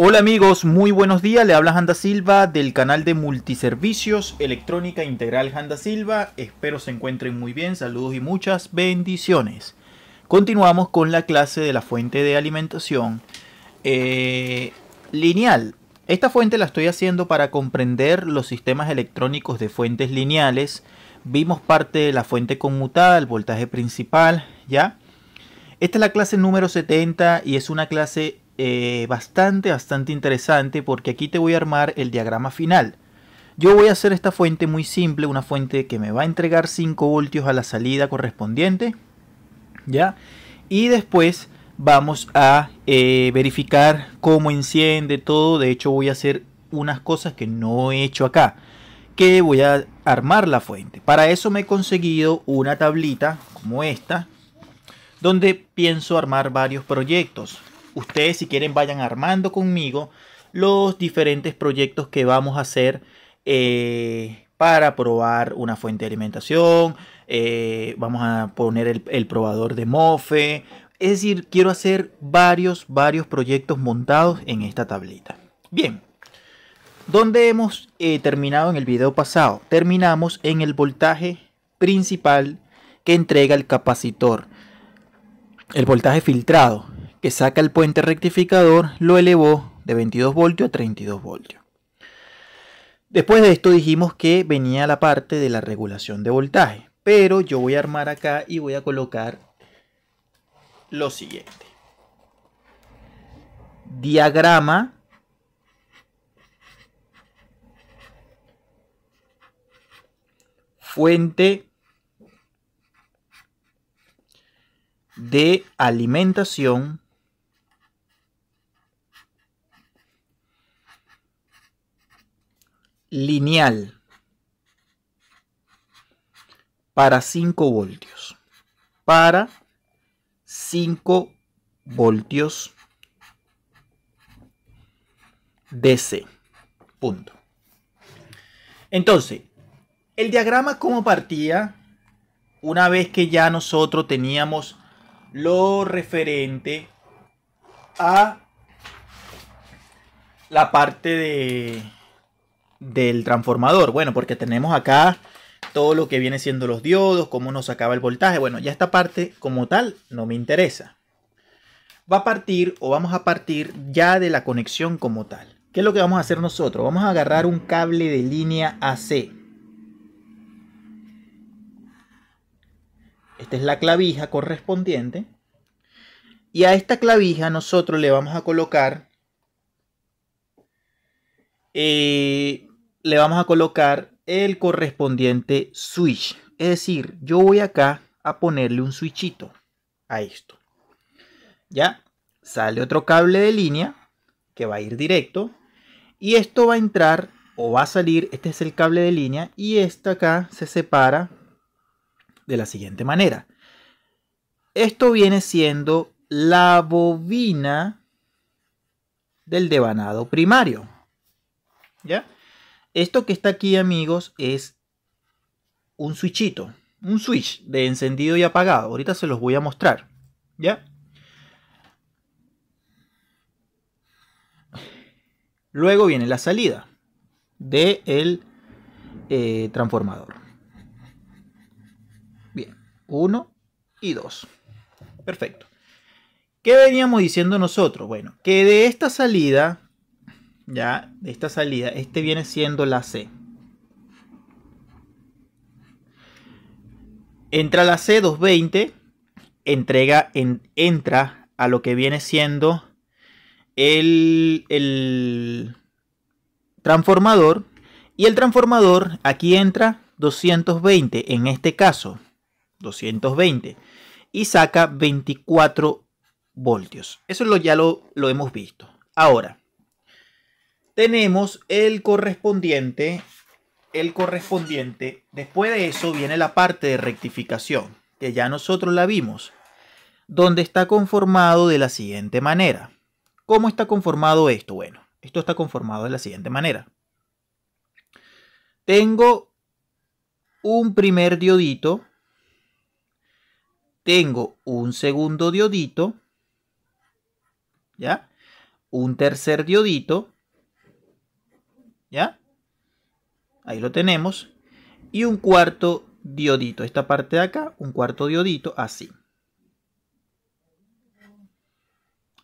Hola amigos, muy buenos días. Le habla Janda Silva del canal de Multiservicios Electrónica Integral Janda Silva. Espero se encuentren muy bien. Saludos y muchas bendiciones. Continuamos con la clase de la fuente de alimentación eh, lineal. Esta fuente la estoy haciendo para comprender los sistemas electrónicos de fuentes lineales. Vimos parte de la fuente conmutada, el voltaje principal, ¿ya? Esta es la clase número 70 y es una clase eh, bastante, bastante interesante porque aquí te voy a armar el diagrama final. Yo voy a hacer esta fuente muy simple, una fuente que me va a entregar 5 voltios a la salida correspondiente. ¿Ya? Y después vamos a eh, verificar cómo enciende todo. De hecho voy a hacer unas cosas que no he hecho acá. Que voy a armar la fuente. Para eso me he conseguido una tablita como esta. Donde pienso armar varios proyectos. Ustedes si quieren vayan armando conmigo los diferentes proyectos que vamos a hacer eh, para probar una fuente de alimentación. Eh, vamos a poner el, probador de mofe. Es decir, quiero hacer varios, varios proyectos montados en esta tablita. Bien, donde hemos eh, terminado en el video pasado? Terminamos en el voltaje principal que entrega el capacitor. El voltaje filtrado que saca el puente rectificador lo elevó de 22 voltios a 32 voltios. Después de esto dijimos que venía la parte de la regulación de voltaje, pero yo voy a armar acá y voy a colocar lo siguiente. Diagrama fuente de alimentación lineal para 5 voltios. Para 5 voltios DC. Punto. Entonces, el diagrama como partía, una vez que ya nosotros teníamos lo referente a la parte de del transformador. Bueno, porque tenemos acá todo lo que viene siendo los diodos, cómo nos acaba el voltaje. Bueno, ya esta parte como tal no me interesa. Va a partir o vamos a partir ya de la conexión como tal. ¿Qué es lo que vamos a hacer nosotros? Vamos a agarrar un cable de línea AC. Esta es la clavija correspondiente. Y a esta clavija nosotros le vamos a colocar eh, le vamos a colocar el correspondiente switch. Es decir, yo voy acá a ponerle un switchito a esto. Ya, sale otro cable de línea que va a ir directo. Y esto va a entrar o va a salir, este es el cable de línea y esta acá se separa de la siguiente manera. Esto viene siendo la bobina del devanado primario. ¿Ya? Esto que está aquí, amigos, es un switchito, un switch de encendido y apagado. Ahorita se los voy a mostrar, ¿ya? Luego viene la salida del eh, transformador. Bien, Uno y dos. Perfecto. ¿Qué veníamos diciendo nosotros? Bueno, que de esta salida ya, de esta salida, este viene siendo la C. Entra la C 220, entrega, en, entra a lo que viene siendo el, el transformador. Y el transformador aquí entra 220, en este caso, 220. Y saca 24 voltios. Eso lo, ya lo, lo hemos visto. Ahora, tenemos el correspondiente, el correspondiente, después de eso viene la parte de rectificación, que ya nosotros la vimos, donde está conformado de la siguiente manera. ¿Cómo está conformado esto? Bueno, esto está conformado de la siguiente manera. Tengo un primer diodito, tengo un segundo diodito, ¿ya? Un tercer diodito, ¿Ya? Ahí lo tenemos. Y un cuarto diodito. Esta parte de acá, un cuarto diodito, así.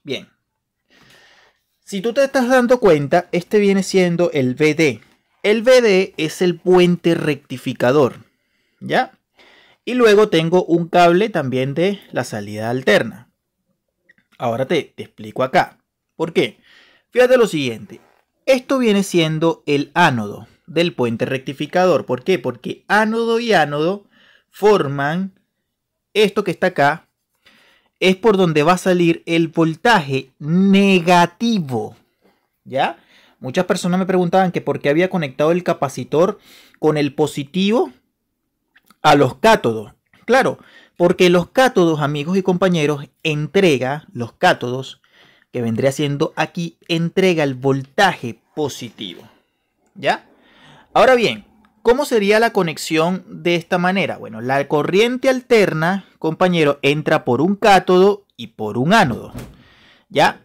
Bien. Si tú te estás dando cuenta, este viene siendo el BD. El BD es el puente rectificador. ¿Ya? Y luego tengo un cable también de la salida alterna. Ahora te, te explico acá. ¿Por qué? Fíjate lo siguiente. Esto viene siendo el ánodo del puente rectificador. ¿Por qué? Porque ánodo y ánodo forman esto que está acá. Es por donde va a salir el voltaje negativo. ¿Ya? Muchas personas me preguntaban que por qué había conectado el capacitor con el positivo a los cátodos. Claro, porque los cátodos, amigos y compañeros, entrega, los cátodos, que vendría siendo aquí, entrega el voltaje positivo. ¿Ya? Ahora bien, ¿cómo sería la conexión de esta manera? Bueno, la corriente alterna, compañero, entra por un cátodo y por un ánodo. ¿Ya?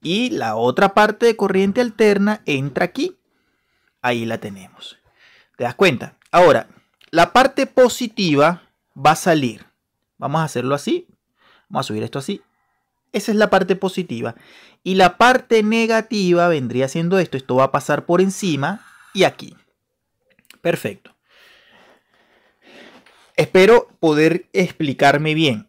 Y la otra parte de corriente alterna entra aquí. Ahí la tenemos. ¿Te das cuenta? Ahora, la parte positiva va a salir. Vamos a hacerlo así. Vamos a subir esto así. Esa es la parte positiva. Y la parte negativa vendría siendo esto. Esto va a pasar por encima y aquí. Perfecto. Espero poder explicarme bien.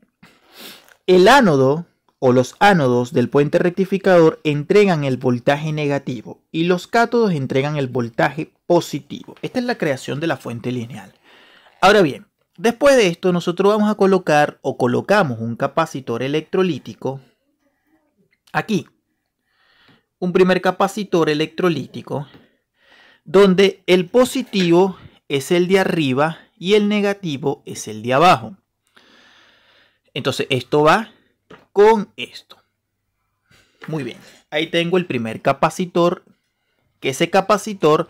El ánodo o los ánodos del puente rectificador entregan el voltaje negativo y los cátodos entregan el voltaje positivo. Esta es la creación de la fuente lineal. Ahora bien, Después de esto nosotros vamos a colocar o colocamos un capacitor electrolítico aquí. Un primer capacitor electrolítico donde el positivo es el de arriba y el negativo es el de abajo. Entonces esto va con esto. Muy bien, ahí tengo el primer capacitor, que ese capacitor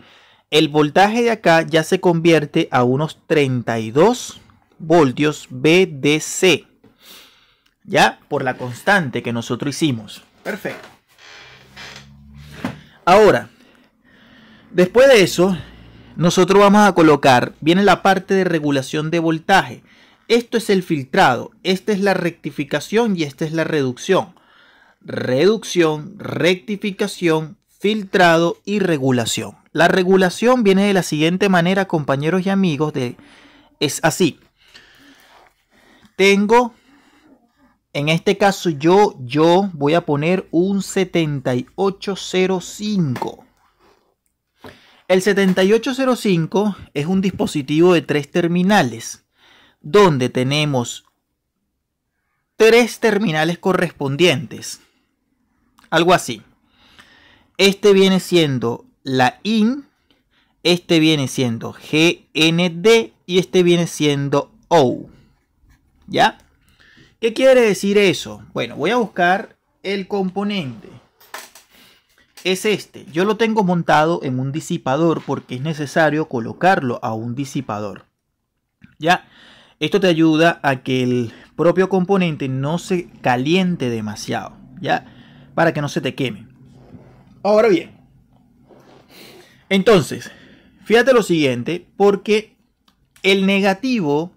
el voltaje de acá ya se convierte a unos 32 voltios BDC. Ya por la constante que nosotros hicimos. Perfecto. Ahora, después de eso, nosotros vamos a colocar, viene la parte de regulación de voltaje. Esto es el filtrado, esta es la rectificación y esta es la reducción. Reducción, rectificación, filtrado y regulación. La regulación viene de la siguiente manera, compañeros y amigos, de, es así. Tengo, en este caso yo, yo voy a poner un 7805. El 7805 es un dispositivo de tres terminales, donde tenemos tres terminales correspondientes. Algo así. Este viene siendo la IN, este viene siendo GND y este viene siendo O. ¿Ya? ¿Qué quiere decir eso? Bueno, voy a buscar el componente. Es este. Yo lo tengo montado en un disipador porque es necesario colocarlo a un disipador. ¿Ya? Esto te ayuda a que el propio componente no se caliente demasiado. ¿Ya? Para que no se te queme. Ahora bien, entonces, fíjate lo siguiente, porque el negativo,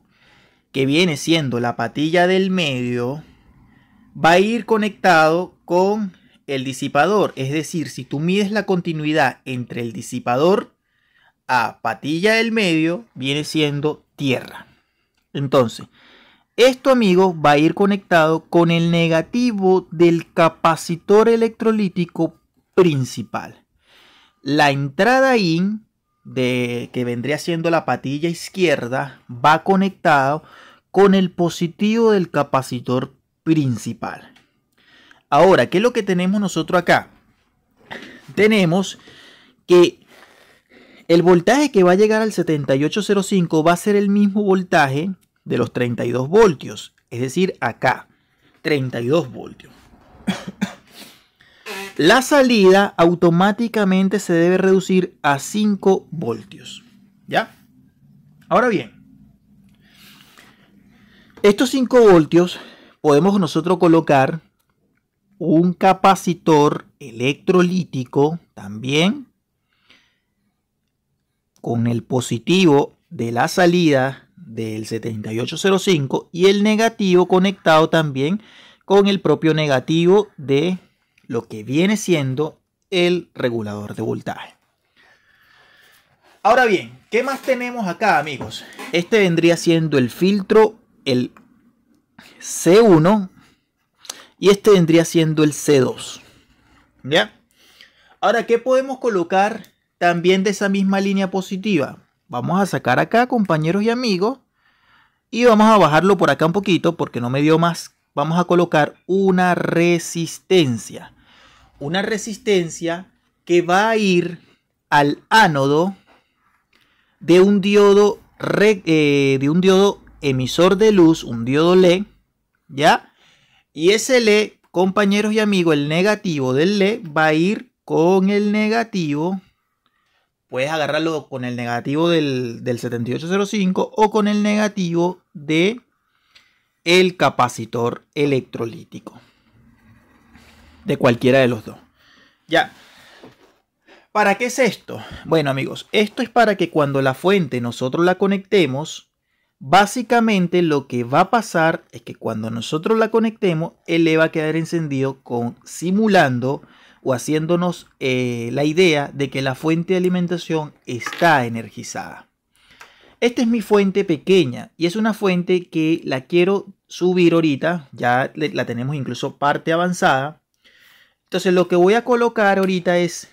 que viene siendo la patilla del medio, va a ir conectado con el disipador. Es decir, si tú mides la continuidad entre el disipador a patilla del medio, viene siendo tierra. Entonces, esto, amigos, va a ir conectado con el negativo del capacitor electrolítico principal. La entrada IN de que vendría siendo la patilla izquierda va conectado con el positivo del capacitor principal. Ahora, ¿qué es lo que tenemos nosotros acá? Tenemos que el voltaje que va a llegar al 7805 va a ser el mismo voltaje de los 32 voltios, es decir, acá, 32 voltios. La salida automáticamente se debe reducir a 5 voltios. ¿Ya? Ahora bien, estos 5 voltios podemos nosotros colocar un capacitor electrolítico también con el positivo de la salida del 7805 y el negativo conectado también con el propio negativo de lo que viene siendo el regulador de voltaje. Ahora bien, ¿qué más tenemos acá, amigos? Este vendría siendo el filtro, el C1, y este vendría siendo el C2. ¿Ya? Ahora, ¿qué podemos colocar también de esa misma línea positiva? Vamos a sacar acá, compañeros y amigos, y vamos a bajarlo por acá un poquito porque no me dio más vamos a colocar una resistencia. Una resistencia que va a ir al ánodo de un diodo, eh, de un diodo emisor de luz, un diodo LED, ¿ya? Y ese LED, compañeros y amigos, el negativo del LED va a ir con el negativo puedes agarrarlo con el negativo del, del, 7805 o con el negativo de el capacitor electrolítico. De cualquiera de los dos. Ya. ¿Para qué es esto? Bueno amigos, esto es para que cuando la fuente nosotros la conectemos, básicamente lo que va a pasar es que cuando nosotros la conectemos, él le va a quedar encendido con, simulando o haciéndonos eh, la idea de que la fuente de alimentación está energizada. Esta es mi fuente pequeña y es una fuente que la quiero subir ahorita, ya la tenemos incluso parte avanzada. Entonces lo que voy a colocar ahorita es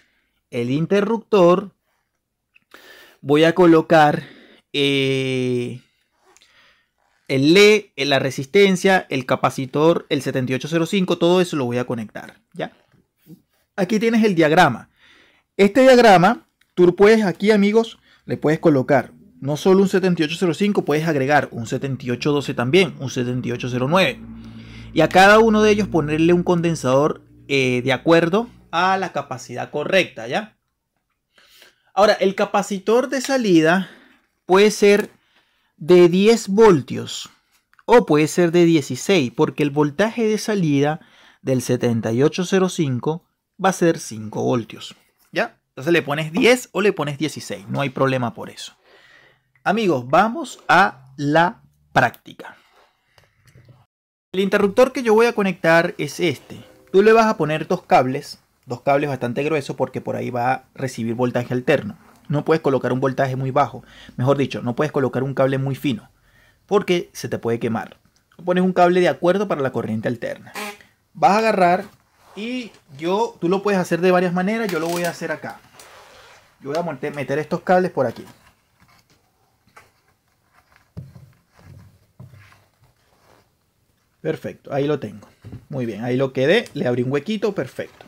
el interruptor, voy a colocar eh, el LE, la resistencia, el capacitor, el 7805, todo eso lo voy a conectar. ¿ya? Aquí tienes el diagrama. Este diagrama, tú puedes aquí amigos, le puedes colocar no solo un 7805, puedes agregar un 7812 también, un 7809. Y a cada uno de ellos ponerle un condensador eh, de acuerdo a la capacidad correcta, ¿ya? Ahora, el capacitor de salida puede ser de 10 voltios o puede ser de 16, porque el voltaje de salida del 7805 va a ser 5 voltios, ¿ya? Entonces le pones 10 o le pones 16, no hay problema por eso. Amigos, vamos a la práctica. El interruptor que yo voy a conectar es este. Tú le vas a poner dos cables, dos cables bastante gruesos porque por ahí va a recibir voltaje alterno. No puedes colocar un voltaje muy bajo, mejor dicho, no puedes colocar un cable muy fino porque se te puede quemar. Pones un cable de acuerdo para la corriente alterna. Vas a agarrar y yo, tú lo puedes hacer de varias maneras, yo lo voy a hacer acá. Yo voy a meter estos cables por aquí. Perfecto, ahí lo tengo. Muy bien, ahí lo quedé. Le abrí un huequito, perfecto.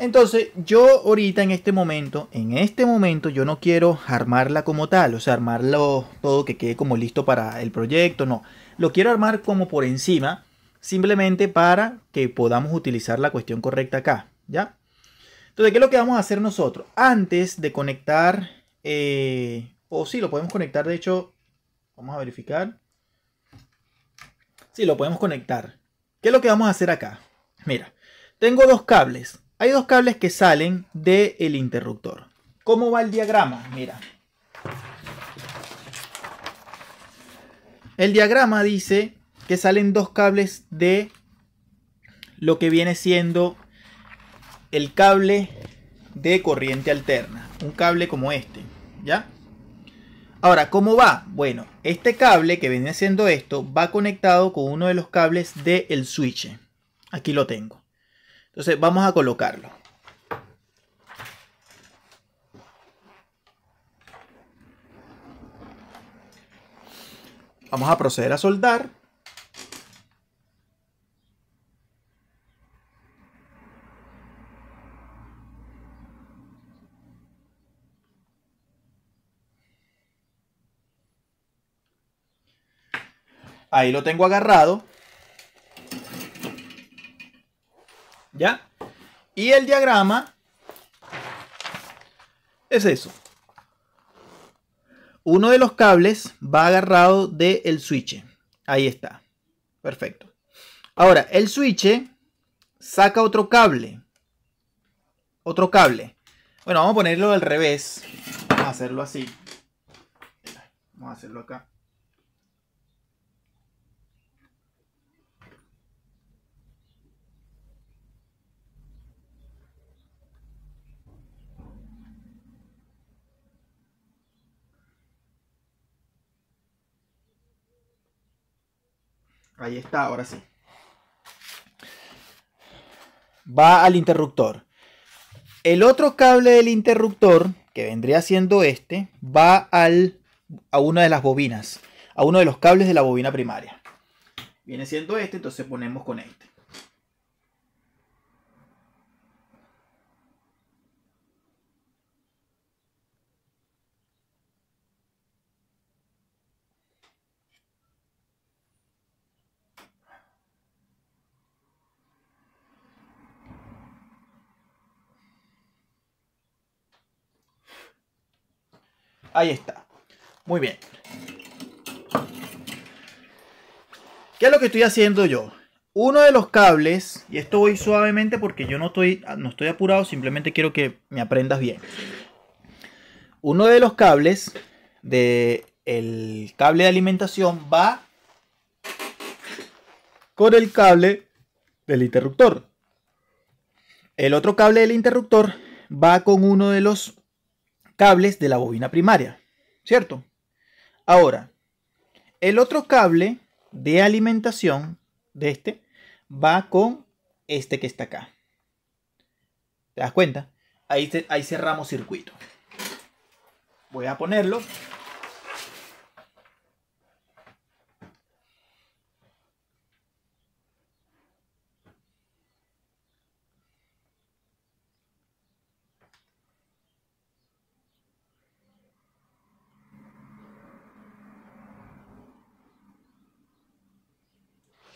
Entonces, yo ahorita en este momento, en este momento yo no quiero armarla como tal, o sea, armarlo todo que quede como listo para el proyecto, no. Lo quiero armar como por encima, simplemente para que podamos utilizar la cuestión correcta acá, ¿ya? Entonces, ¿qué es lo que vamos a hacer nosotros? Antes de conectar, eh, o si lo podemos conectar, de hecho, vamos a verificar. Sí, lo podemos conectar. ¿Qué es lo que vamos a hacer acá? Mira, tengo dos cables. Hay dos cables que salen del interruptor. ¿Cómo va el diagrama? Mira. El diagrama dice que salen dos cables de lo que viene siendo el cable de corriente alterna. Un cable como este, ¿ya? Ahora, ¿cómo va? Bueno, este cable que viene siendo esto va conectado con uno de los cables del switch. Aquí lo tengo. Entonces vamos a colocarlo. Vamos a proceder a soldar. Ahí lo tengo agarrado. ¿Ya? Y el diagrama es eso. Uno de los cables va agarrado del switch. Ahí está. Perfecto. Ahora, el switch saca otro cable. Otro cable. Bueno, vamos a ponerlo al revés. Vamos a hacerlo así. Vamos a hacerlo acá. Ahí está, ahora sí. Va al interruptor. El otro cable del interruptor, que vendría siendo este, va al, a una de las bobinas, a uno de los cables de la bobina primaria. Viene siendo este, entonces ponemos con este. Ahí está. Muy bien. ¿Qué es lo que estoy haciendo yo? Uno de los cables, y esto voy suavemente porque yo no estoy, no estoy apurado, simplemente quiero que me aprendas bien. Uno de los cables del el cable de alimentación va con el cable del interruptor. El otro cable del interruptor va con uno de los cables de la bobina primaria, ¿cierto? Ahora, el otro cable de alimentación de este va con este que está acá. ¿Te das cuenta? Ahí, ahí cerramos circuito. Voy a ponerlo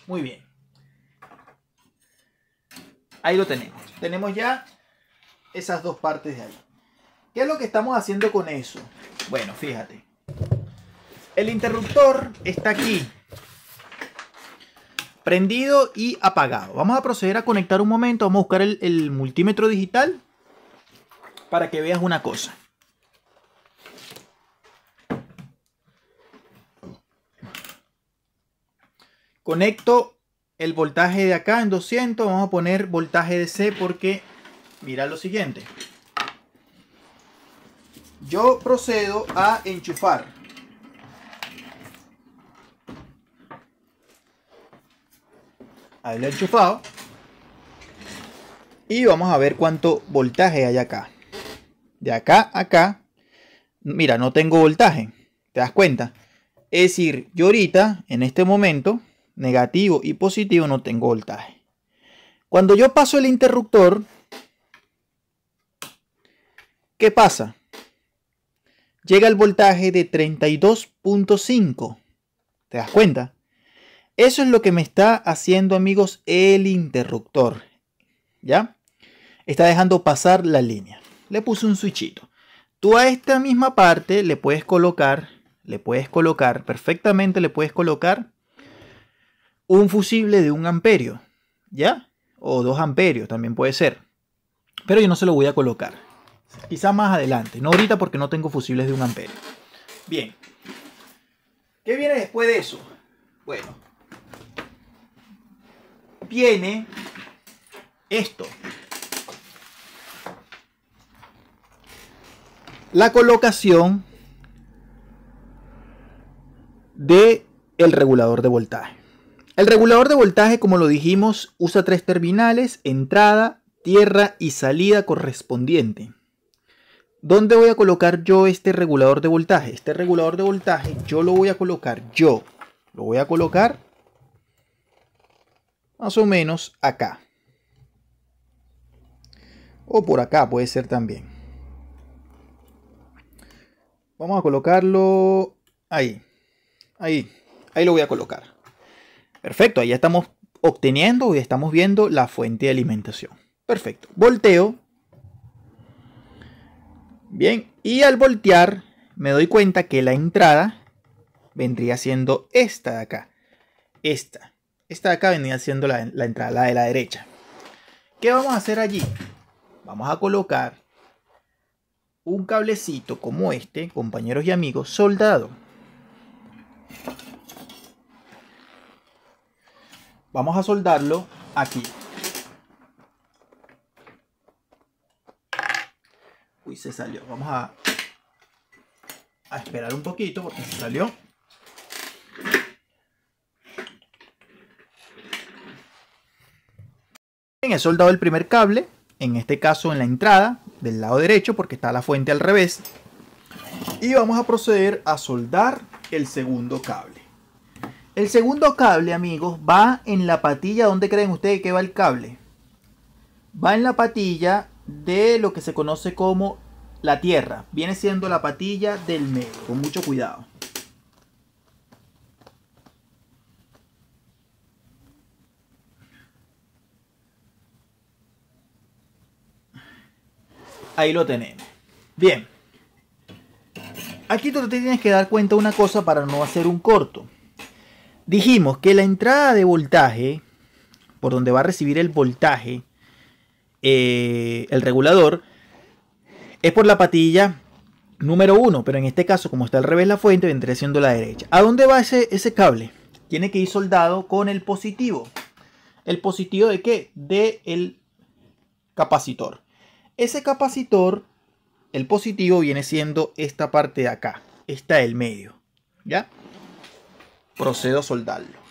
Muy bien. Ahí lo tenemos. Tenemos ya esas dos partes de ahí. ¿Qué es lo que estamos haciendo con eso? Bueno, fíjate. El interruptor está aquí. Prendido y apagado. Vamos a proceder a conectar un momento. Vamos a buscar el, multímetro digital para que veas una cosa. Conecto el voltaje de acá en 200. Vamos a poner voltaje de C porque mira lo siguiente. Yo procedo a enchufar. Ahí lo he enchufado. Y vamos a ver cuánto voltaje hay acá. De acá a acá. Mira, no tengo voltaje. ¿Te das cuenta? Es decir, yo ahorita, en este momento, negativo y positivo no tengo voltaje. Cuando yo paso el interruptor, ¿qué pasa? Llega el voltaje de 32.5. ¿Te das cuenta? Eso es lo que me está haciendo, amigos, el interruptor. ¿Ya? Está dejando pasar la línea. Le puse un switchito. Tú a esta misma parte le puedes colocar, le puedes colocar, perfectamente le puedes colocar un fusible de un amperio, ¿ya? O dos amperios también puede ser. Pero yo no se lo voy a colocar. Quizá más adelante, no ahorita porque no tengo fusibles de un amperio. Bien. ¿Qué viene después de eso? Bueno. Viene esto. La colocación de el regulador de voltaje. El regulador de voltaje, como lo dijimos, usa tres terminales, entrada, tierra y salida correspondiente. ¿Dónde voy a colocar yo este regulador de voltaje? Este regulador de voltaje yo lo voy a colocar yo. Lo voy a colocar más o menos acá. O por acá puede ser también. Vamos a colocarlo ahí. Ahí. Ahí lo voy a colocar. Perfecto, ahí estamos obteniendo y estamos viendo la fuente de alimentación. Perfecto, volteo. Bien, y al voltear me doy cuenta que la entrada vendría siendo esta de acá. Esta. Esta de acá vendría siendo la, entrada, la de la derecha. ¿Qué vamos a hacer allí? Vamos a colocar un cablecito como este, compañeros y amigos, soldado. Vamos a soldarlo aquí. Uy, se salió. Vamos a, esperar un poquito porque se salió. Bien, he soldado el primer cable, en este caso en la entrada, del lado derecho porque está la fuente al revés. Y vamos a proceder a soldar el segundo cable. El segundo cable, amigos, va en la patilla. ¿Dónde creen ustedes que va el cable? Va en la patilla de lo que se conoce como la tierra. Viene siendo la patilla del medio. Con mucho cuidado. Ahí lo tenemos. Bien. Aquí tú te tienes que dar cuenta una cosa para no hacer un corto Dijimos que la entrada de voltaje, por donde va a recibir el voltaje, eh, el regulador, es por la patilla número 1, pero en este caso, como está al revés la fuente, vendría siendo la derecha. ¿A dónde va ese, cable? Tiene que ir soldado con el positivo. ¿El positivo de qué? De el capacitor. Ese capacitor, el positivo, viene siendo esta parte de acá. Está el medio. ¿Ya? procedo a soldarlo.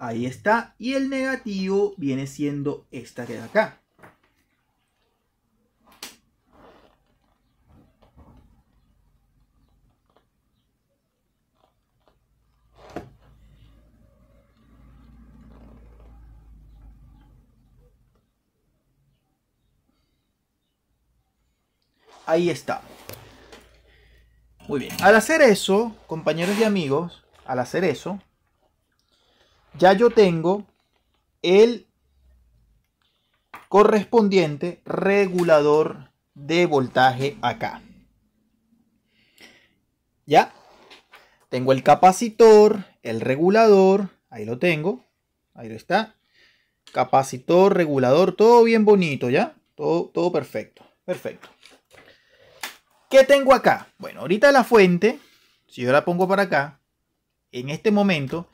Ahí está. Y el negativo viene siendo esta que de acá. ahí está. Muy bien. Al hacer eso, compañeros y amigos, al hacer eso, ya yo tengo el correspondiente regulador de voltaje acá. ¿Ya? Tengo el capacitor, el regulador, ahí lo tengo, ahí lo está. Capacitor, regulador, todo bien bonito, ¿ya? Todo, todo perfecto, perfecto. ¿Qué tengo acá? Bueno, ahorita la fuente, si yo la pongo para acá, en este momento,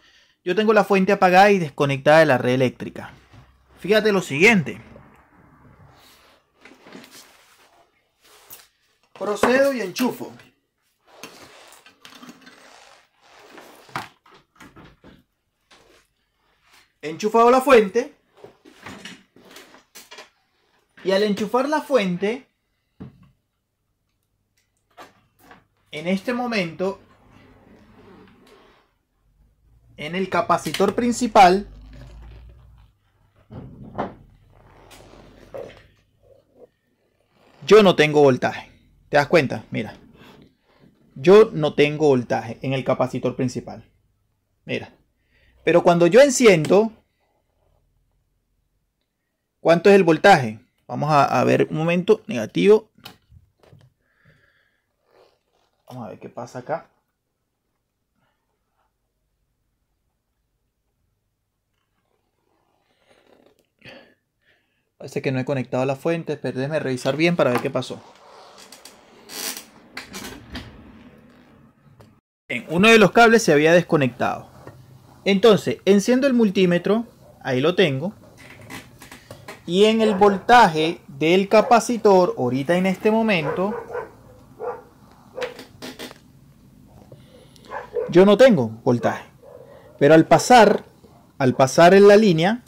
yo tengo la fuente apagada y desconectada de la red eléctrica. Fíjate lo siguiente. Procedo y enchufo. He enchufado la fuente. Y al enchufar la fuente, en este momento, en el capacitor principal, yo no tengo voltaje. ¿Te das cuenta? Mira. Yo no tengo voltaje en el capacitor principal. Mira. Pero cuando yo enciendo, ¿cuánto es el voltaje? Vamos a, ver un momento, negativo Vamos a ver qué pasa acá. Parece que no he conectado la fuente. pero revisar bien para ver qué pasó. uno de los cables se había desconectado. Entonces, enciendo el multímetro. Ahí lo tengo. Y en el voltaje del capacitor, ahorita en este momento, yo no tengo voltaje. Pero al pasar, al pasar en la línea,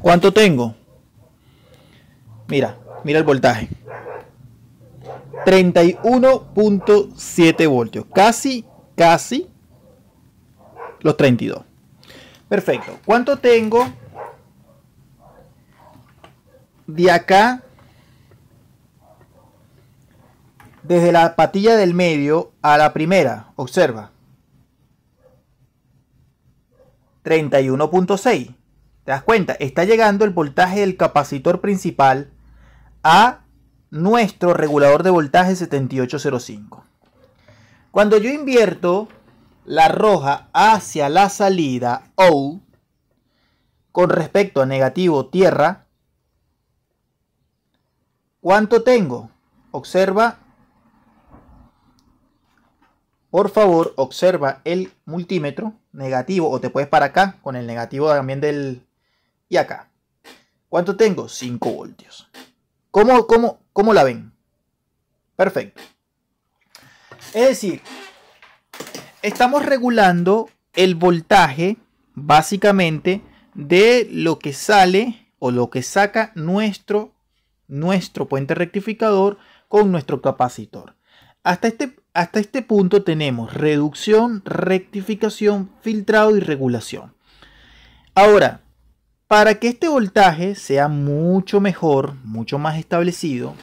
¿cuánto tengo? Mira, mira el voltaje. 31.7 voltios. Casi, casi los 32. Perfecto. ¿Cuánto tengo de acá desde la patilla del medio a la primera, observa. 31.6. ¿Te das cuenta? Está llegando el voltaje del capacitor principal a nuestro regulador de voltaje 7805. Cuando yo invierto la roja hacia la salida O con respecto a negativo tierra, ¿cuánto tengo? Observa por favor, observa el multímetro negativo o te puedes para acá con el negativo también del... y acá. ¿Cuánto tengo? 5 voltios. ¿Cómo, cómo, cómo la ven? Perfecto. Es decir, estamos regulando el voltaje básicamente de lo que sale o lo que saca nuestro, nuestro puente rectificador con nuestro capacitor. Hasta este, hasta este punto tenemos reducción, rectificación, filtrado y regulación. Ahora, para que este voltaje sea mucho mejor, mucho más establecido,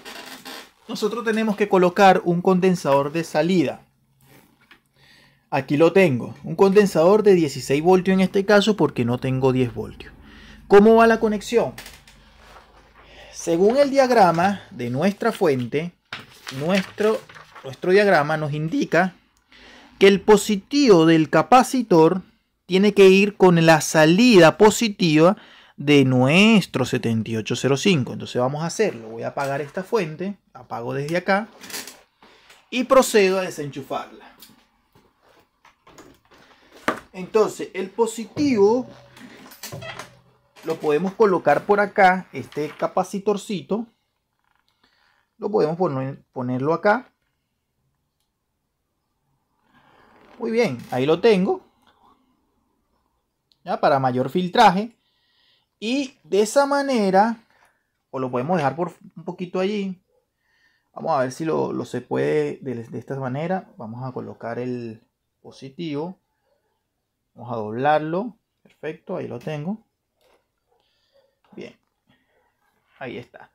nosotros tenemos que colocar un condensador de salida. Aquí lo tengo, un condensador de 16 voltios en este caso porque no tengo 10 voltios. ¿Cómo va la conexión? Según el diagrama de nuestra fuente, nuestro nuestro diagrama nos indica que el positivo del capacitor tiene que ir con la salida positiva de nuestro 7805. Entonces vamos a hacerlo. Voy a apagar esta fuente, apago desde acá y procedo a desenchufarla. Entonces el positivo lo podemos colocar por acá, este capacitorcito. Lo podemos ponerlo acá Muy bien, ahí lo tengo. Ya, para mayor filtraje. Y de esa manera, o lo podemos dejar por un poquito allí. Vamos a ver si lo, se puede de, esta manera. Vamos a colocar el positivo. Vamos a doblarlo. Perfecto, ahí lo tengo. Bien. Ahí está.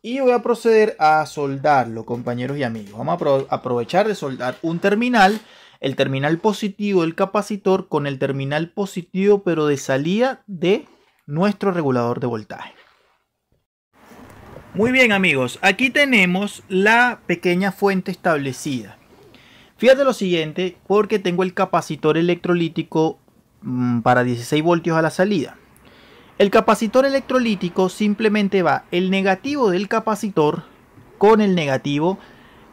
Y voy a proceder a soldarlo, compañeros y amigos. Vamos a aprovechar de soldar un terminal el terminal positivo del capacitor con el terminal positivo pero de salida de nuestro regulador de voltaje. Muy bien amigos, aquí tenemos la pequeña fuente establecida. Fíjate lo siguiente, porque tengo el capacitor electrolítico mm, para 16 voltios a la salida. El capacitor electrolítico simplemente va el negativo del capacitor con el negativo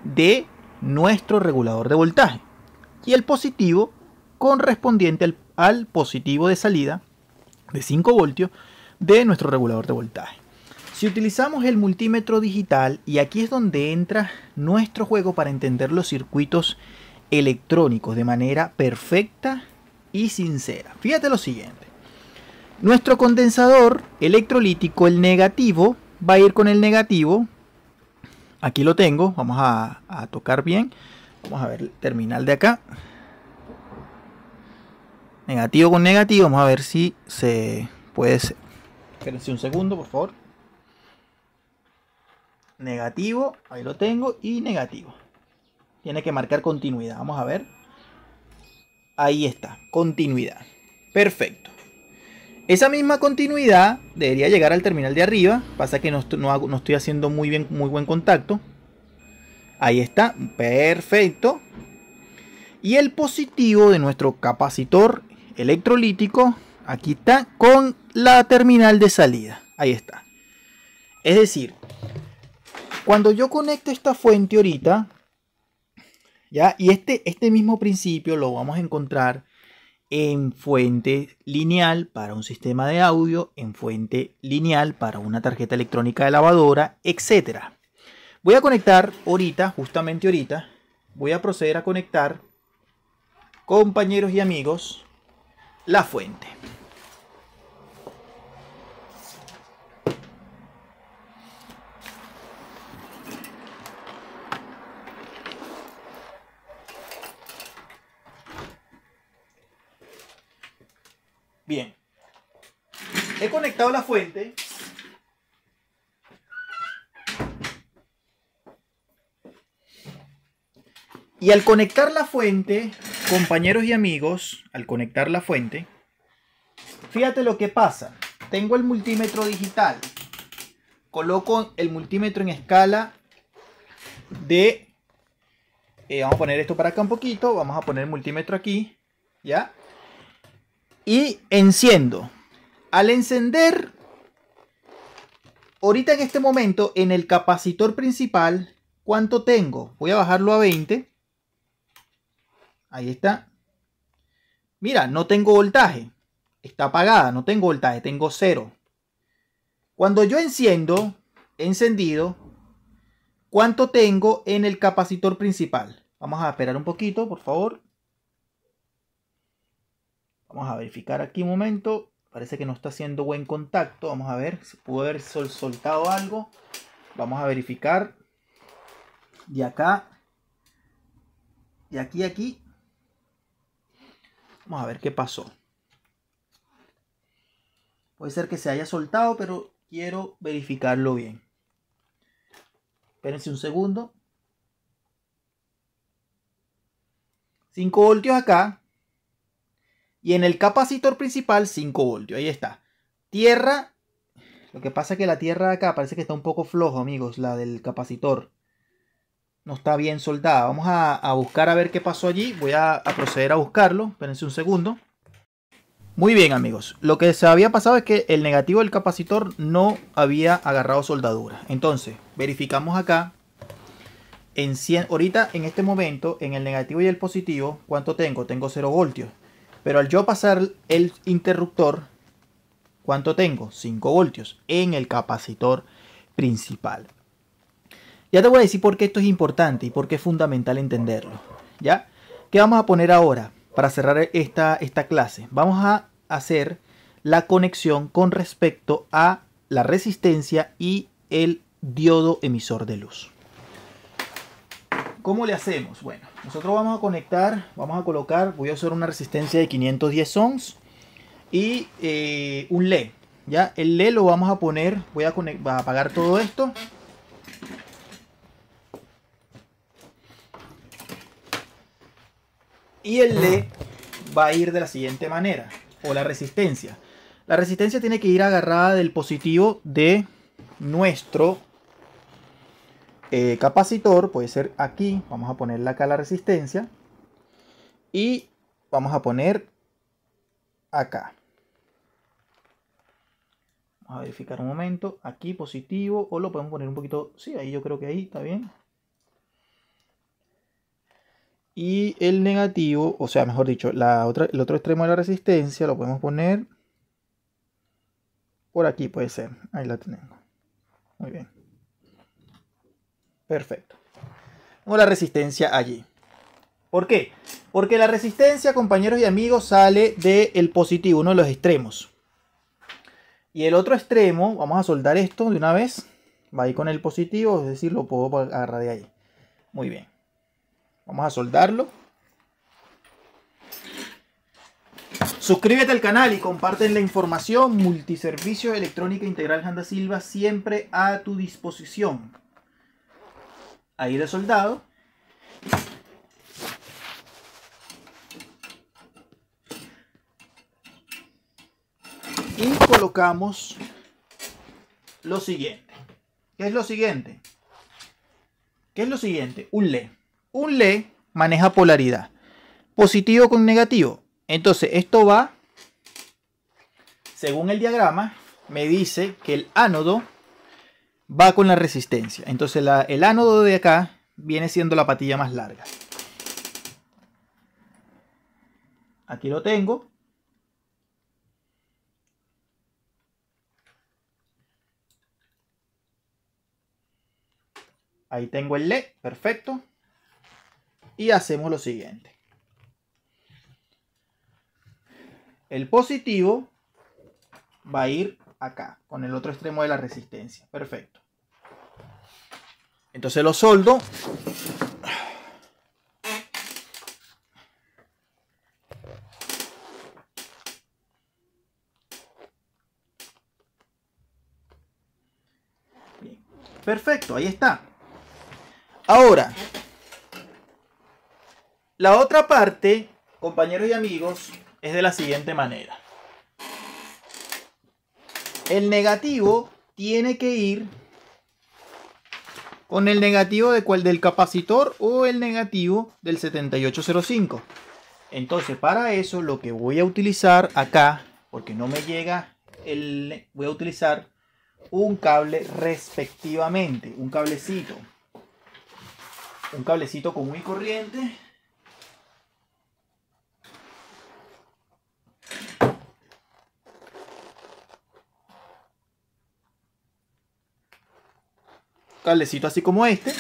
de nuestro regulador de voltaje y el positivo correspondiente al, positivo de salida de 5 voltios de nuestro regulador de voltaje. Si utilizamos el multímetro digital, y aquí es donde entra nuestro juego para entender los circuitos electrónicos de manera perfecta y sincera. Fíjate lo siguiente. Nuestro condensador electrolítico, el negativo, va a ir con el negativo. Aquí lo tengo, vamos a tocar bien. Vamos a ver el terminal de acá. Negativo con negativo. Vamos a ver si se puede ser. Espérense un segundo, por favor. Negativo. Ahí lo tengo. Y negativo. Tiene que marcar continuidad. Vamos a ver. Ahí está. Continuidad. Perfecto. Esa misma continuidad debería llegar al terminal de arriba. Pasa que no, no estoy haciendo muy bien, muy buen contacto. Ahí está, perfecto. Y el positivo de nuestro capacitor electrolítico, aquí está, con la terminal de salida. Ahí está. Es decir, cuando yo conecto esta fuente ahorita, ¿ya? Y este, este mismo principio lo vamos a encontrar en fuente lineal para un sistema de audio, en fuente lineal para una tarjeta electrónica de lavadora, etcétera. Voy a conectar ahorita, justamente ahorita, voy a proceder a conectar, compañeros y amigos, la fuente. Bien. He conectado la fuente Y al conectar la fuente, compañeros y amigos, al conectar la fuente, fíjate lo que pasa. Tengo el multímetro digital. Coloco el multímetro en escala de... Eh, vamos a poner esto para acá un poquito. Vamos a poner el multímetro aquí. ¿Ya? Y enciendo. Al encender, ahorita en este momento, en el capacitor principal, ¿cuánto tengo? Voy a bajarlo a 20. Ahí está. Mira, no tengo voltaje. Está apagada, no tengo voltaje, tengo cero. Cuando yo enciendo, encendido, ¿cuánto tengo en el capacitor principal? Vamos a esperar un poquito, por favor. Vamos a verificar aquí un momento. Parece que no está haciendo buen contacto. Vamos a ver si pudo haber soltado algo. Vamos a verificar. De acá. De aquí aquí. Vamos a ver qué pasó. Puede ser que se haya soltado, pero quiero verificarlo bien. Espérense un segundo. 5 voltios acá. Y en el capacitor principal 5 voltios. Ahí está. Tierra. Lo que pasa es que la tierra acá parece que está un poco flojo, amigos. La del capacitor no está bien soldada. Vamos a, buscar a ver qué pasó allí. Voy a, proceder a buscarlo. Espérense un segundo. Muy bien amigos, lo que se había pasado es que el negativo del capacitor no había agarrado soldadura. Entonces, verificamos acá. En ahorita en este momento, en el negativo y el positivo, ¿cuánto tengo? Tengo 0 voltios. Pero al yo pasar el interruptor, ¿cuánto tengo? 5 voltios en el capacitor principal. Ya te voy a decir por qué esto es importante y por qué es fundamental entenderlo. ¿Ya? ¿Qué vamos a poner ahora para cerrar esta, esta clase? Vamos a hacer la conexión con respecto a la resistencia y el diodo emisor de luz. ¿Cómo le hacemos? Bueno, nosotros vamos a conectar, vamos a colocar, voy a usar una resistencia de 510 ohms y eh, un LED. Ya, el LED lo vamos a poner, voy a, a apagar todo esto Y el D va a ir de la siguiente manera, o la resistencia. La resistencia tiene que ir agarrada del positivo de nuestro eh, capacitor, puede ser aquí, vamos a ponerle acá la resistencia. Y vamos a poner acá. Vamos a verificar un momento. Aquí positivo. O lo podemos poner un poquito. Sí, ahí yo creo que ahí está bien. Y el negativo, o sea, mejor dicho, la otra, el otro extremo de la resistencia lo podemos poner por aquí, puede ser. Ahí la tengo, Muy bien. Perfecto. O la resistencia allí. ¿Por qué? Porque la resistencia, compañeros y amigos, sale del positivo, uno de los extremos. Y el otro extremo, vamos a soldar esto de una vez. Va ahí con el positivo, es decir, lo puedo agarrar de ahí. Muy bien. Vamos a soldarlo. Suscríbete al canal y comparten la información. Multiservicio Electrónica Integral Janda Silva siempre a tu disposición. Ahí de soldado. Y colocamos lo siguiente. ¿Qué es lo siguiente? ¿Qué es lo siguiente? Un LED. Un le maneja polaridad. Positivo con negativo. Entonces, esto va, según el diagrama, me dice que el ánodo va con la resistencia. Entonces, el ánodo de acá viene siendo la patilla más larga. Aquí lo tengo. Ahí tengo el LED, perfecto y hacemos lo siguiente. El positivo va a ir acá, con el otro extremo de la resistencia. Perfecto. Entonces lo soldo. Perfecto, ahí está. Ahora, la otra parte, compañeros y amigos, es de la siguiente manera. El negativo tiene que ir con el negativo de cual, del capacitor o el negativo del 7805. Entonces, para eso lo que voy a utilizar acá, porque no me llega el voy a utilizar un cable respectivamente, un cablecito. Un cablecito con y corriente cablecito así como este.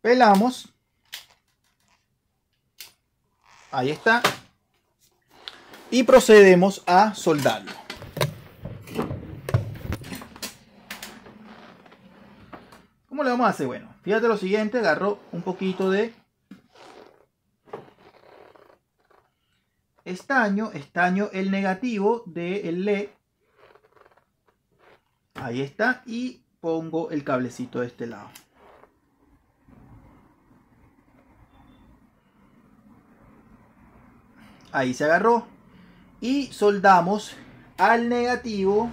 Pelamos. Ahí está. Y procedemos a soldarlo. ¿Cómo le vamos a hacer? Bueno, fíjate lo siguiente, agarro un poquito de estaño, estaño el negativo del el LED. Ahí está. Y pongo el cablecito de este lado. Ahí se agarró. Y soldamos al negativo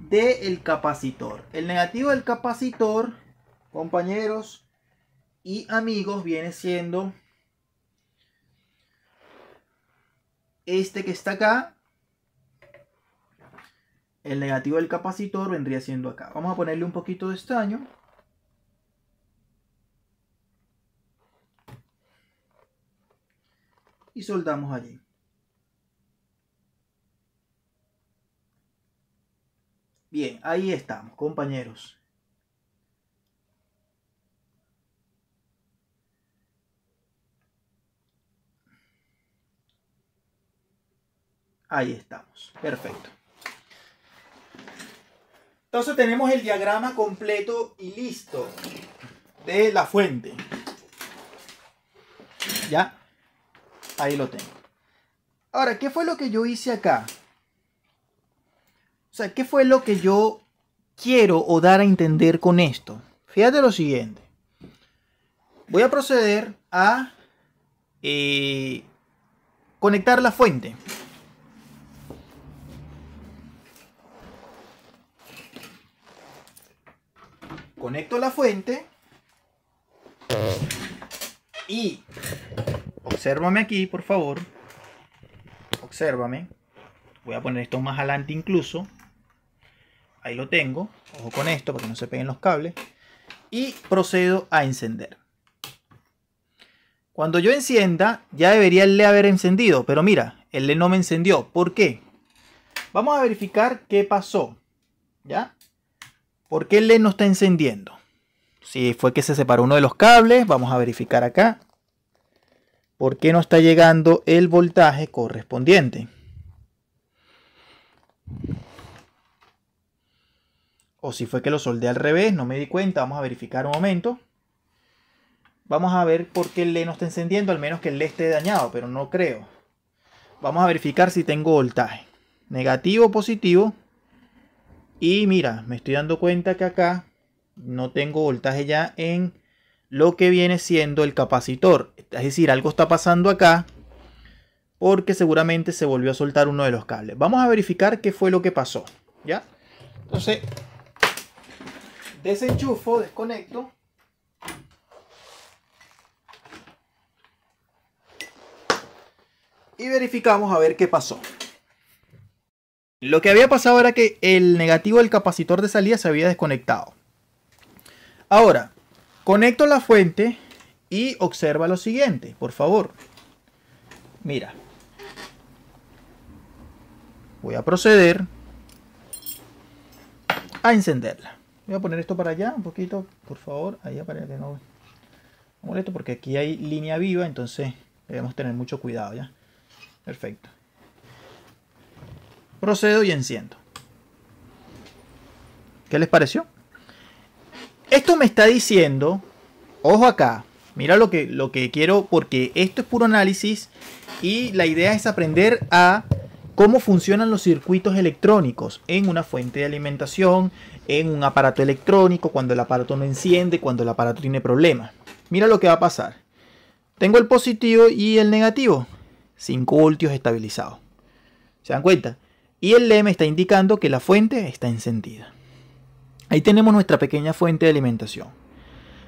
del capacitor. El negativo del capacitor, compañeros y amigos, viene siendo este que está acá el negativo del capacitor vendría siendo acá. Vamos a ponerle un poquito de extraño. Y soldamos allí. Bien, ahí estamos, compañeros. Ahí estamos. Perfecto. Entonces tenemos el diagrama completo y listo de la fuente. Ya, ahí lo tengo. Ahora, ¿qué fue lo que yo hice acá? O sea, ¿qué fue lo que yo quiero o dar a entender con esto? Fíjate lo siguiente. Voy a proceder a eh, conectar la fuente. Conecto la fuente. Y obsérvame aquí, por favor. Obsérvame. Voy a poner esto más adelante incluso. Ahí lo tengo. Ojo con esto para que no se peguen los cables. Y procedo a encender. Cuando yo encienda, ya debería el le haber encendido. Pero mira, el LED no me encendió. ¿Por qué? Vamos a verificar qué pasó. ¿Ya? ¿Por qué el LED no está encendiendo? Si fue que se separó uno de los cables, vamos a verificar acá. ¿Por qué no está llegando el voltaje correspondiente? O si fue que lo soldé al revés, no me di cuenta, vamos a verificar un momento. Vamos a ver por qué el LED no está encendiendo, al menos que el LED esté dañado, pero no creo. Vamos a verificar si tengo voltaje. Negativo, o positivo. Y mira, me estoy dando cuenta que acá no tengo voltaje ya en lo que viene siendo el capacitor. Es decir, algo está pasando acá porque seguramente se volvió a soltar uno de los cables. Vamos a verificar qué fue lo que pasó. ¿Ya? Entonces, desenchufo, desconecto. Y verificamos a ver qué pasó. Lo que había pasado era que el negativo del capacitor de salida se había desconectado. Ahora, conecto la fuente y observa lo siguiente, por favor. Mira. Voy a proceder a encenderla. Voy a poner esto para allá un poquito, por favor, allá para que no molesto, porque aquí hay línea viva, entonces debemos tener mucho cuidado ya. Perfecto. Procedo y enciendo. ¿Qué les pareció? Esto me está diciendo, ojo acá, mira lo que, lo que quiero, porque esto es puro análisis y la idea es aprender a cómo funcionan los circuitos electrónicos en una fuente de alimentación, en un aparato electrónico, cuando el aparato no enciende, cuando el aparato tiene problemas. Mira lo que va a pasar. Tengo el positivo y el negativo. 5 voltios estabilizados. ¿Se dan cuenta? y el lema está indicando que la fuente está encendida. Ahí tenemos nuestra pequeña fuente de alimentación.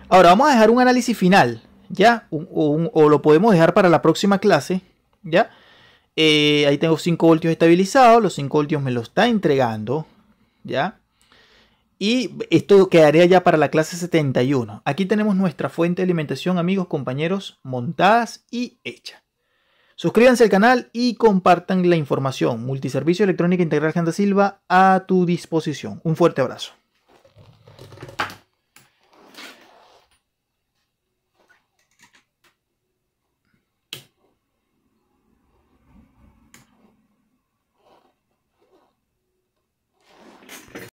Ahora vamos a dejar un análisis final, ¿ya? o, lo podemos dejar para la próxima clase, ¿ya? Eh, ahí tengo 5 voltios estabilizados, los 5 voltios me lo está entregando, ¿ya? Y esto quedaría ya para la clase 71. Aquí tenemos nuestra fuente de alimentación, amigos, compañeros, montadas y hechas. Suscríbanse al canal y compartan la información. Multiservicio Electrónica Integral Ganda Silva a tu disposición. Un fuerte abrazo.